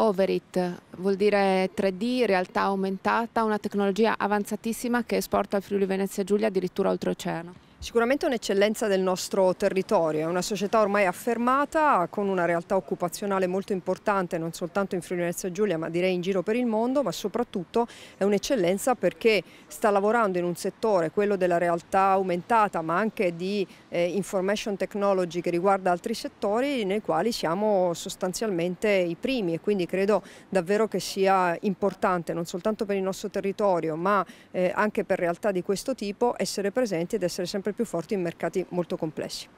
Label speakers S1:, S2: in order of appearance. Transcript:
S1: Overit, vuol dire 3D, realtà aumentata, una tecnologia avanzatissima che esporta il Friuli Venezia Giulia addirittura oltreoceano. Sicuramente è un'eccellenza
S2: del nostro territorio, è una società ormai affermata con una realtà occupazionale molto importante non soltanto in Friuli Venezia Giulia ma direi in giro per il mondo ma soprattutto è un'eccellenza perché sta lavorando in un settore, quello della realtà aumentata ma anche di eh, information technology che riguarda altri settori nei quali siamo sostanzialmente i primi e quindi credo davvero che sia importante non soltanto per il nostro territorio ma eh, anche per realtà di questo tipo essere presenti ed essere sempre sempre più forti in mercati molto complessi.